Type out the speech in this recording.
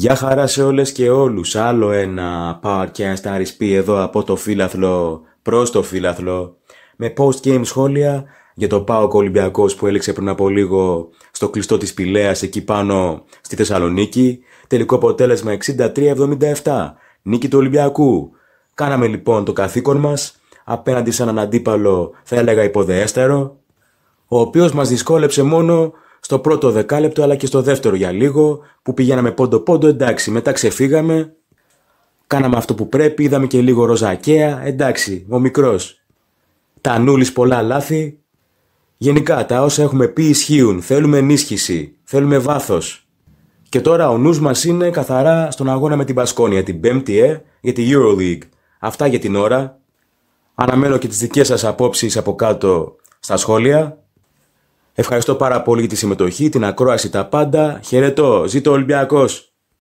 Γεια χαρά σε όλες και όλους. Άλλο ένα podcast RSP εδώ από το φύλαθλο προς το φύλαθλο. Με post-game σχόλια για το πάω Ολυμπιακός που έλεξε πριν από λίγο στο κλειστό της Πηλέας εκεί πάνω στη Θεσσαλονίκη. Τελικό αποτέλεσμα 63-77. Νίκη του Ολυμπιακού. Κάναμε λοιπόν το καθήκον μας απέναντι σε έναν αντίπαλο θα έλεγα υποδεέστερο ο οποίος μας δυσκόλεψε μόνο στο πρώτο δεκάλεπτο αλλά και στο δεύτερο για λίγο, που πηγαίναμε πόντο-πόντο, εντάξει, μετά ξεφύγαμε, κάναμε αυτό που πρέπει, είδαμε και λίγο ροζακέα, εντάξει, ο μικρός. Τα νούλης πολλά λάθη. Γενικά, τα όσα έχουμε πει ισχύουν, θέλουμε ενίσχυση, θέλουμε βάθος. Και τώρα ο νους μας είναι καθαρά στον αγώνα με την Πασκόνια, την Πέμπτη Ε, για την Euroleague. Αυτά για την ώρα. Αναμένω και τις δικές σας απόψεις από κάτω στα σχόλια. Ευχαριστώ πάρα πολύ για τη συμμετοχή, την ακρόαση, τα πάντα. Χαιρετώ. Ζήτω Ολυμπιακός.